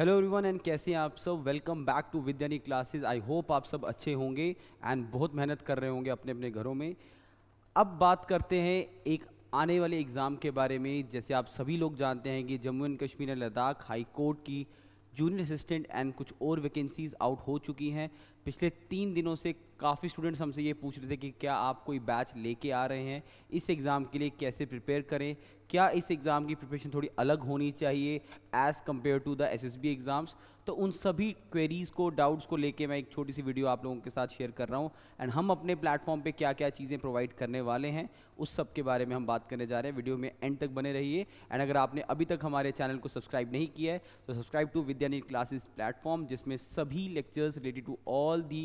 Hello everyone and कैसे हैं आप सब welcome back to Vidyani classes I hope आप सब अच्छे होंगे एंड बहुत मेहनत कर रहे होंगे अपने अपने घरों में अब बात करते हैं एक आने वाले एग्ज़ाम के बारे में जैसे आप सभी लोग जानते हैं कि Jammu and Kashmir Ladakh high court की जूनियर असिस्टेंट एंड कुछ और वैकेंसीज आउट हो चुकी हैं पिछले तीन दिनों से काफ़ी स्टूडेंट्स हमसे ये पूछ रहे थे कि क्या आप कोई बैच लेके आ रहे हैं इस एग्ज़ाम के लिए कैसे प्रिपेयर करें क्या इस एग्ज़ाम की प्रिपरेशन थोड़ी अलग होनी चाहिए as compare to the S S B exams तो उन सभी क्वेरीज़ को डाउट्स को लेके मैं एक छोटी सी वीडियो आप लोगों के साथ शेयर कर रहा हूँ एंड हम अपने प्लेटफॉर्म पर क्या क्या चीज़ें प्रोवाइड करने वाले हैं उस सब के बारे में हम बात करने जा रहे हैं वीडियो में एंड तक बने रहिए एंड अगर आपने अभी तक हमारे चैनल को सब्सक्राइब नहीं किया है तो subscribe to Vidyani classes platform जिसमें सभी lectures related to all all the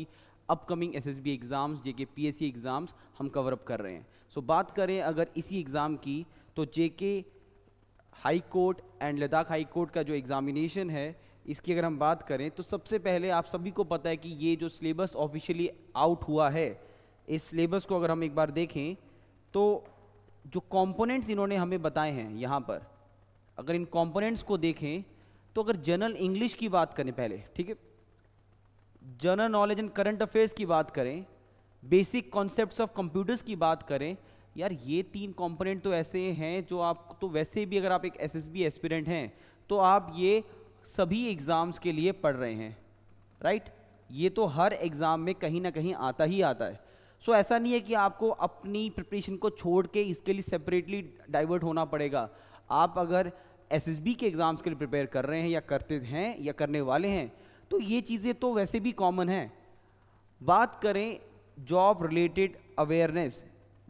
upcoming S S B exams J K P S C exams हम कवर अप कर रहे हैं सो so, बात करें अगर इसी एग्ज़ाम की तो J K high court and Ladakh high court का जो एग्ज़ामिनेशन है इसकी अगर हम बात करें तो सबसे पहले आप सभी को पता है कि ये जो सिलेबस ऑफिशियली आउट हुआ है इस सिलेबस को अगर हम एक बार देखें तो जो कंपोनेंट्स इन्होंने हमें बताए हैं यहाँ पर अगर इन कंपोनेंट्स को देखें तो अगर जनरल इंग्लिश की बात करें पहले ठीक है general knowledge and current affairs की बात करें बेसिक कॉन्सेप्ट्स ऑफ कंप्यूटर्स की बात करें यार ये तीन कंपोनेंट तो ऐसे हैं जो आप तो वैसे भी अगर आप एक एस एस एस्पिरेंट हैं तो आप ये सभी एग्ज़ाम्स के लिए पढ़ रहे हैं राइट ये तो हर एग्ज़ाम में कहीं ना कहीं आता ही आता है सो so, ऐसा नहीं है कि आपको अपनी प्रिपरेशन को छोड़ के इसके लिए सेपरेटली डाइवर्ट होना पड़ेगा आप अगर एस के एग्ज़ाम्स के लिए प्रिपेयर कर रहे हैं या करते हैं या करने वाले हैं तो ये चीज़ें तो वैसे भी कॉमन हैं बात करें जॉब रिलेटेड अवेयरनेस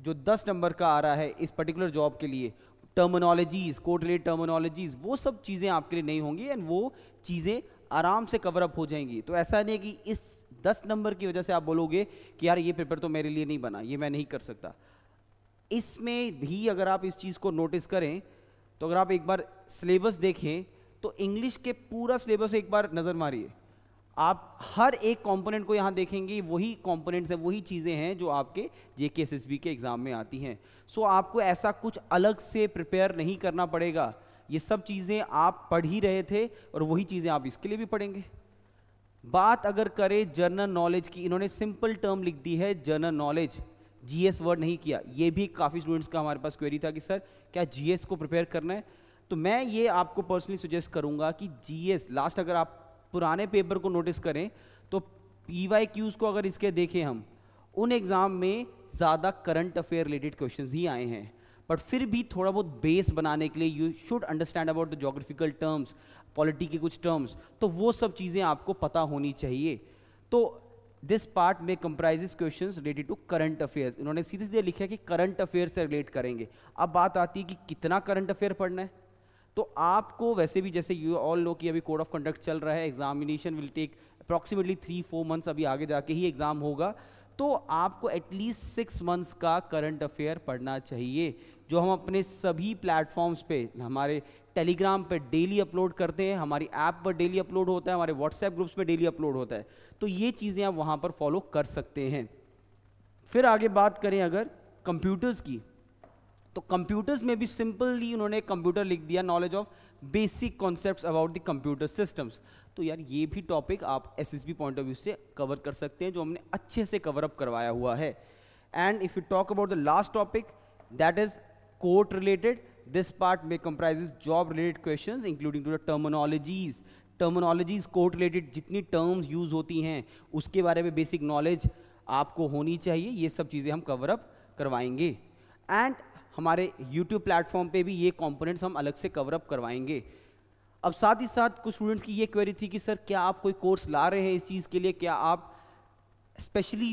जो 10 नंबर का आ रहा है इस पर्टिकुलर जॉब के लिए टर्मिनोलॉजीज कोर्ट रिलेटेड टर्मिनोलॉजीज वो सब चीज़ें आपके लिए नहीं होंगी एंड वो चीज़ें आराम से कवर अप हो जाएंगी तो ऐसा नहीं कि इस दस नंबर की वजह से आप बोलोगे कि यार ये पेपर तो मेरे लिए नहीं बना ये मैं नहीं कर सकता इसमें भी अगर आप इस चीज़ को नोटिस करें तो अगर आप एक बार सिलेबस देखें तो इंग्लिश के पूरा सिलेबस एक बार नज़र मारिए आप हर एक कंपोनेंट को यहाँ देखेंगे वही कंपोनेंट्स हैं वही चीज़ें हैं जो आपके जे के के एग्ज़ाम में आती हैं सो so, आपको ऐसा कुछ अलग से प्रिपेयर नहीं करना पड़ेगा ये सब चीज़ें आप पढ़ ही रहे थे और वही चीज़ें आप इसके लिए भी पढ़ेंगे बात अगर करें जर्नल नॉलेज की इन्होंने सिंपल टर्म लिख दी है जर्नल नॉलेज जी वर्ड नहीं किया ये भी काफ़ी स्टूडेंट्स का हमारे पास क्वेरी था कि सर क्या जी को प्रिपेयर करना है तो मैं ये आपको पर्सनली सुजेस्ट करूंगा कि जीएस लास्ट अगर आप पुराने पेपर को नोटिस करें तो पी वाई क्यूज़ को अगर इसके देखें हम उन एग्ज़ाम में ज़्यादा करंट अफेयर रिलेटेड क्वेश्चन ही आए हैं बट फिर भी थोड़ा बहुत बेस बनाने के लिए you should understand about the geographical terms polity के कुछ टर्म्स तो वो सब चीज़ें आपको पता होनी चाहिए तो दिस पार्ट में comprise question related to current affairs उन्होंने सीधे सीधे लिखा कि करंट अफेयर से रिलेट करेंगे अब बात आती है कि कितना करंट अफेयर पढ़ना है तो आपको वैसे भी जैसे यू ऑल लो कि अभी कोड ऑफ कंडक्ट चल रहा है examination will take approximately three four months अभी आगे जाके ही एग्ज़ाम होगा तो आपको एटलीस्ट सिक्स मंथ्स का करंट अफेयर पढ़ना चाहिए जो हम अपने सभी प्लेटफॉर्म्स पे हमारे टेलीग्राम पे डेली अपलोड करते हैं हमारी ऐप पर डेली अपलोड होता है हमारे व्हाट्सएप ग्रुप्स में डेली अपलोड होता है तो ये चीज़ें आप वहाँ पर फॉलो कर सकते हैं फिर आगे बात करें अगर कंप्यूटर्स की तो कंप्यूटर्स में भी सिंपली उन्होंने कंप्यूटर लिख दिया knowledge of basic concept about the computer systems तो यार ये भी टॉपिक आप एस पॉइंट ऑफ व्यू से कवर कर सकते हैं जो हमने अच्छे से कवर अप करवाया हुआ है and if you talk about the last topic that is court related this part में comprise job related question including to the terminologies terminologies court related जितनी टर्म्स यूज होती हैं उसके बारे में बेसिक नॉलेज आपको होनी चाहिए ये सब चीज़ें हम कवर अप करवाएंगे एंड हमारे यूट्यूब प्लेटफॉर्म पे भी ये कॉम्पोनेंट्स हम अलग से कवरअप करवाएंगे अब साथ ही साथ कुछ स्टूडेंट्स की ये क्वेरी थी कि सर क्या आप कोई कोर्स ला रहे हैं इस चीज़ के लिए क्या आप specially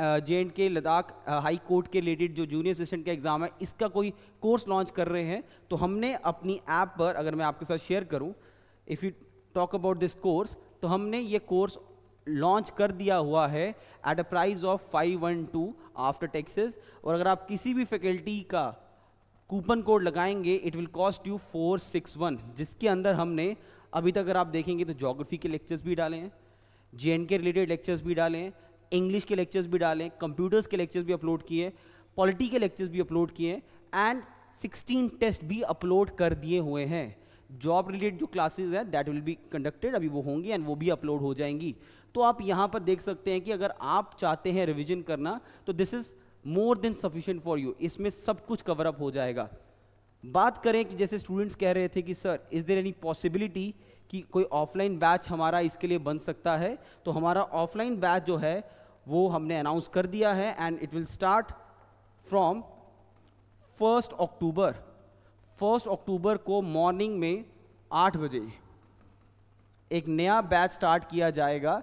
J and K Ladakh high court के रिलेटेड जो जूनियर असिस्टेंट का एग्ज़ाम है इसका कोई कोर्स लॉन्च कर रहे हैं तो हमने अपनी ऐप पर अगर मैं आपके साथ शेयर करूँ if you talk about this course तो हमने ये कोर्स लॉन्च कर दिया हुआ है at a price of five one two after taxes और अगर आप किसी भी फैकल्टी का कूपन कोड लगाएंगे it will cost you four six one जिसके अंदर हमने अभी तक अगर आप देखेंगे तो जोग्राफी के लेक्चर्स भी डाले हैं जे के रिलेटेड लेक्चर्स भी डाले हैं इंग्लिश के लेक्चर्स भी डाले हैं कंप्यूटर्स के लेक्चर्स भी अपलोड किए पॉलिटी के लेक्चर्स भी अपलोड किए एंड 16 टेस्ट भी अपलोड कर दिए हुए हैं जॉब रिलेटेड जो क्लासेज हैं दैट विल बी कंडक्टेड अभी वो होंगी एंड वो भी अपलोड हो जाएंगी तो आप यहाँ पर देख सकते हैं कि अगर आप चाहते हैं रिविजन करना तो this is more than sufficient for you इसमें सब कुछ कवर अप हो जाएगा बात करें कि जैसे स्टूडेंट्स कह रहे थे कि sir is there any possibility कि कोई ऑफलाइन बैच हमारा इसके लिए बन सकता है तो हमारा ऑफलाइन बैच जो है वो हमने अनाउंस कर दिया है and it will start from first October first October को मॉर्निंग में आठ बजे एक नया बैच स्टार्ट किया जाएगा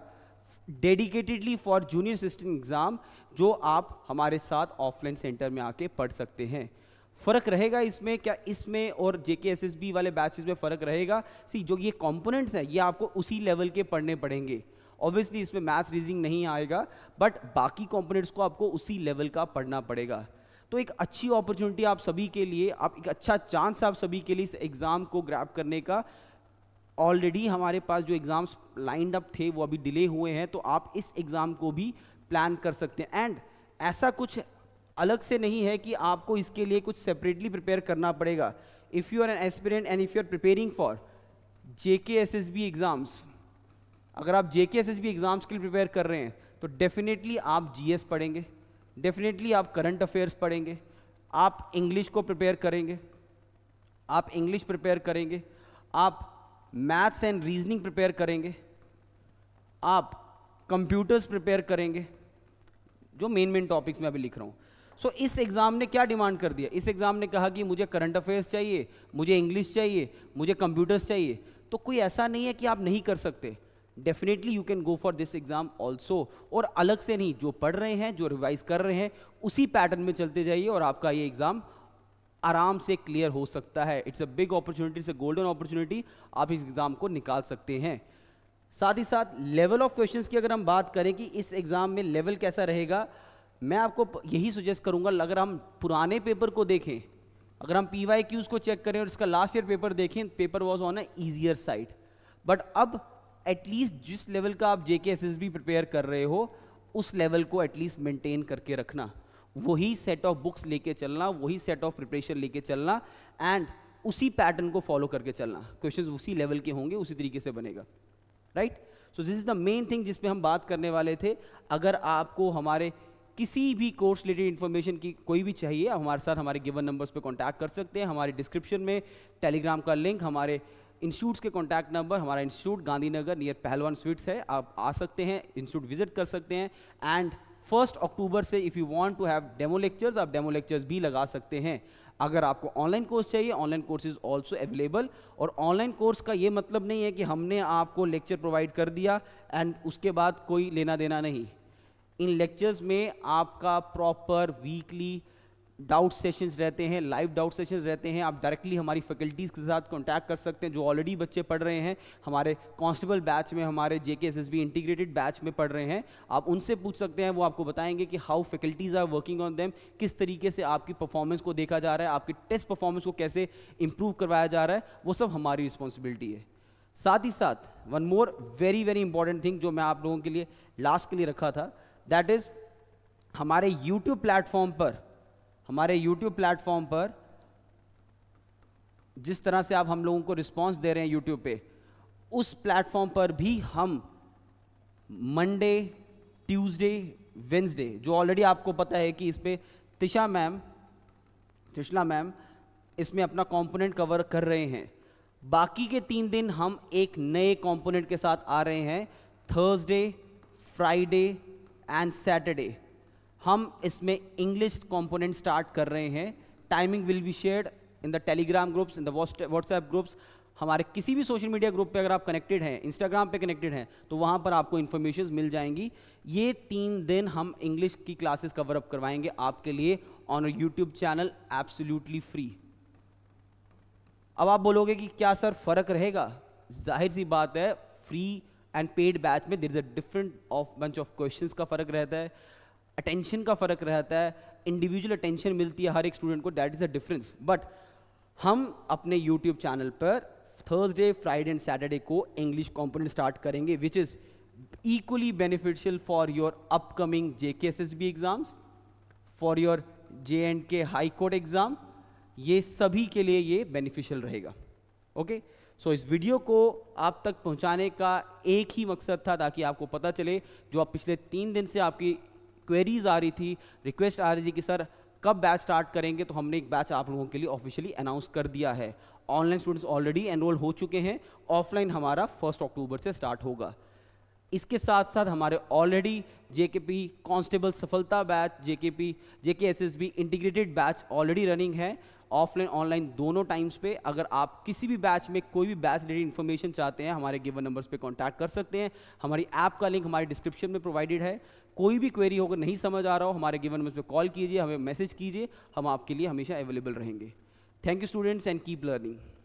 dedicatedly for junior assistant exam जो आप हमारे साथ ऑफलाइन सेंटर में आके पढ़ सकते हैं फ़र्क रहेगा इसमें क्या इसमें और J K S S B वाले बैचेज में फ़र्क रहेगा सी जो ये कॉम्पोनेंट्स हैं ये आपको उसी लेवल के पढ़ने पड़ेंगे ऑब्वियसली इसमें मैथ्स रीजनिंग नहीं आएगा बट बाकी कॉम्पोनेंट्स को आपको उसी लेवल का पढ़ना पड़ेगा तो एक अच्छी अपॉर्चुनिटी आप सभी के लिए आप एक अच्छा चांस आप सभी के लिए इस एग्ज़ाम को ग्रैप करने का ऑलरेडी हमारे पास जो एग्ज़ाम्स लाइंड अप थे वो अभी डिले हुए हैं तो आप इस एग्ज़ाम को भी प्लान कर सकते हैं एंड ऐसा कुछ अलग से नहीं है कि आपको इसके लिए कुछ सेपरेटली प्रिपेयर करना पड़ेगा if you are an aspirant and if you are preparing for J K S S B exams अगर आप जे K S S B exams के लिए प्रिपेयर कर रहे हैं तो डेफिनेटली आप जी एस पढ़ेंगे डेफिनेटली आप करंट अफेयर्स पढ़ेंगे आप इंग्लिश को प्रिपेयर करेंगे आप इंग्लिश प्रिपेयर करेंगे आप मैथ्स एंड रीजनिंग प्रिपेयर करेंगे आप कंप्यूटर्स प्रिपेयर करेंगे जो मेन मेन टॉपिक्स में अभी लिख रहा हूँ सो so, इस एग्ज़ाम ने क्या डिमांड कर दिया इस एग्ज़ाम ने कहा कि मुझे करंट अफेयर्स चाहिए मुझे इंग्लिश चाहिए मुझे कंप्यूटर्स चाहिए तो कोई ऐसा नहीं है कि आप नहीं कर सकते definitely you can go for this exam also और अलग से नहीं जो पढ़ रहे हैं जो रिवाइज कर रहे हैं उसी पैटर्न में चलते जाइए और आपका ये एग्जाम आराम से क्लियर हो सकता है it's a big opportunity it's a golden opportunity आप इस एग्जाम को निकाल सकते हैं साथ ही साथ लेवल ऑफ क्वेश्चंस की अगर हम बात करें कि इस एग्जाम में लेवल कैसा रहेगा मैं आपको यही सजेस्ट करूंगा अगर हम पुराने पेपर को देखें अगर हम पी वाई क्यूज़ को चेक करें और इसका लास्ट ईयर पेपर देखें paper was on a easier side but अब एटलीस्ट जिस लेवल का आप J K S S B prepare कर रहे हो उस लेवल को एटलीस्ट मेंटेन करके रखना वही सेट ऑफ बुक्स लेके चलना वही सेट ऑफ प्रिपरेशन लेके चलना एंड उसी पैटर्न को फॉलो करके चलना क्वेश्चंस उसी लेवल के होंगे उसी तरीके से बनेगा right so this is the main thing जिसपे हम बात करने वाले थे अगर आपको हमारे किसी भी कोर्स रिलेटेड इन्फॉर्मेशन की कोई भी चाहिए हमारे साथ हमारे गिवन नंबर्स पे कांटेक्ट कर सकते हैं हमारे डिस्क्रिप्शन में टेलीग्राम का लिंक हमारे इंस्टीट्यूट्स के कॉन्टैक्ट नंबर हमारा institute Gandhinagar near Pehlwan sweets है आप आ सकते हैं इंस्टीट्यूट विजिट कर सकते हैं एंड फर्स्ट अक्टूबर से if you want to have demo lectures आप डेमो लेक्चर्स भी लगा सकते हैं अगर आपको ऑनलाइन कोर्स चाहिए online course is also available और ऑनलाइन कोर्स का ये मतलब नहीं है कि हमने आपको लेक्चर प्रोवाइड कर दिया एंड उसके बाद कोई लेना देना नहीं इन लेक्चर्स में आपका प्रॉपर वीकली डाउट सेशंस रहते हैं लाइव डाउट सेशंस रहते हैं आप डायरेक्टली हमारी फैकल्टीज़ के साथ कांटेक्ट कर सकते हैं जो ऑलरेडी बच्चे पढ़ रहे हैं हमारे कांस्टेबल बैच में हमारे जे के इंटीग्रेटेड बैच में पढ़ रहे हैं आप उनसे पूछ सकते हैं वो आपको बताएंगे कि how faculties are working on them किस तरीके से आपकी परफॉर्मेंस को देखा जा रहा है आपके टेस्ट परफॉर्मेंस को कैसे इंप्रूव करवाया जा रहा है वो सब हमारी रिस्पॉन्सिबिलिटी है साथ ही साथ one more very very important thing जो मैं आप लोगों के लिए लास्ट के लिए रखा था दैट इज़ हमारे यूट्यूब प्लेटफॉर्म पर हमारे YouTube प्लेटफॉर्म पर जिस तरह से आप हम लोगों को रिस्पांस दे रहे हैं यूट्यूब पे उस प्लेटफॉर्म पर भी हम मंडे ट्यूसडे वेंसडे जो ऑलरेडी आपको पता है कि इस पर तिशा मैम तिशला मैम इसमें अपना कंपोनेंट कवर कर रहे हैं बाकी के तीन दिन हम एक नए कंपोनेंट के साथ आ रहे हैं थर्सडे फ्राइडे एंड सैटरडे हम इसमें इंग्लिश कंपोनेंट स्टार्ट कर रहे हैं timing will be shared in the Telegram groups in the WhatsApp groups हमारे किसी भी सोशल मीडिया ग्रुप पे अगर आप कनेक्टेड हैं इंस्टाग्राम पे कनेक्टेड हैं तो वहाँ पर आपको इन्फॉर्मेशन मिल जाएंगी ये तीन दिन हम इंग्लिश की क्लासेस कवर अप करवाएंगे आपके लिए on YouTube channel absolutely free अब आप बोलोगे कि क्या सर फ़र्क रहेगा जाहिर सी बात है फ्री एंड पेड बैच में there is a different of bunch of question का फ़र्क रहता है अटेंशन का फ़र्क रहता है इंडिविजुअल अटेंशन मिलती है हर एक स्टूडेंट को that is a difference but हम अपने यूट्यूब चैनल पर थर्सडे फ्राइडे एंड सैटरडे को इंग्लिश कॉम्पोनेंट स्टार्ट करेंगे which is equally beneficial for upcoming J K S S B exams for your J and K high court exam ये सभी के लिए ये बेनिफिशियल रहेगा ओके okay? सो so, इस video को आप तक पहुंचाने का एक ही मकसद था ताकि आपको पता चले जो आप पिछले तीन दिन से आपकी क्वेरीज आ रही थी रिक्वेस्ट आ रही थी कि सर कब बैच स्टार्ट करेंगे तो हमने एक बैच आप लोगों के लिए ऑफिशियली अनाउंस कर दिया है ऑनलाइन स्टूडेंट्स ऑलरेडी एनरोल हो चुके हैं ऑफलाइन हमारा फर्स्ट अक्टूबर से स्टार्ट होगा इसके साथ साथ हमारे already J K P constable Safalta batch J K P J K S S B integrated batch already running है ऑफलाइन ऑनलाइन दोनों टाइम्स पे अगर आप किसी भी बैच में कोई भी बैच रिलेटेड इन्फॉर्मेशन चाहते हैं हमारे गिवन नंबर्स पे कांटेक्ट कर सकते हैं हमारी ऐप का लिंक हमारे डिस्क्रिप्शन में प्रोवाइडेड है कोई भी क्वेरी होकर नहीं समझ आ रहा हो हमारे गिवन नंबर्स पे कॉल कीजिए हमें मैसेज कीजिए हम आपके लिए हमेशा अवेलेबल रहेंगे thank you students and keep learning